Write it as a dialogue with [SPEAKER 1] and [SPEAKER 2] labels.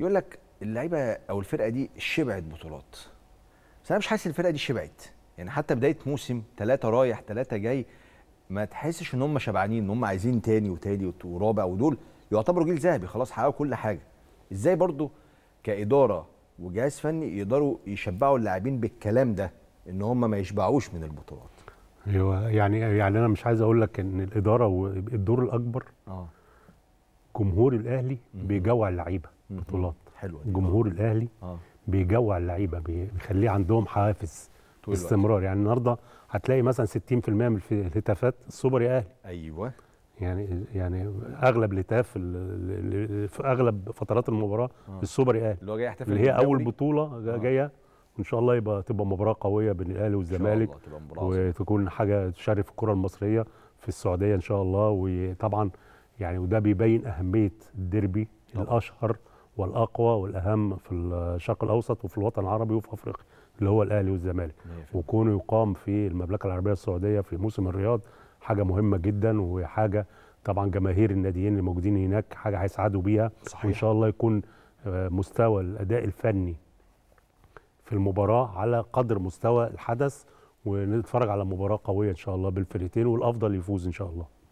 [SPEAKER 1] يقول لك اللعيبه او الفرقه دي شبعت بطولات بس انا مش حاسس الفرقه دي شبعت يعني حتى بدايه موسم ثلاثه رايح ثلاثه جاي ما تحسش ان هم شبعانين ان هم عايزين تاني وتاني ورابع ودول يعتبروا جيل ذهبي خلاص حققوا كل حاجه ازاي برضو كاداره وجهاز فني يقدروا يشبعوا اللاعبين بالكلام ده ان هم ما يشبعوش من البطولات
[SPEAKER 2] ايوه يعني يعني انا مش عايز اقول لك ان الاداره والدور الاكبر اه جمهور الاهلي بيجوع اللعيبه بطولات حلوه جمهور الاهلي آه. بيجوع اللعيبه بيخليه عندهم حافز استمرار يعني النهارده هتلاقي مثلا 60% من الهتافات السوبر يا اهلي ايوه يعني يعني اغلب الهتاف في اغلب فترات المباراه آه. السوبر اهلي اللي هو جاي يحتفل اللي هي اول بطوله آه. جايه وان شاء الله يبقى تبقى مباراه قويه بين الاهلي والزمالك وتكون حاجه تشرف الكره المصريه في السعوديه ان شاء الله وطبعا يعني وده بيبين اهميه الديربي الاشهر والاقوى والاهم في الشرق الاوسط وفي الوطن العربي وفي افريقيا اللي هو الاهلي والزمالك وكونه يقام في المملكه العربيه السعوديه في موسم الرياض حاجه مهمه جدا وحاجه طبعا جماهير الناديين اللي موجودين هناك حاجه هيسعدوا بيها صحيح. وان شاء الله يكون آه، مستوى الاداء الفني في المباراه على قدر مستوى الحدث ونتفرج على مباراه قويه ان شاء الله بالفريقين والافضل يفوز ان شاء الله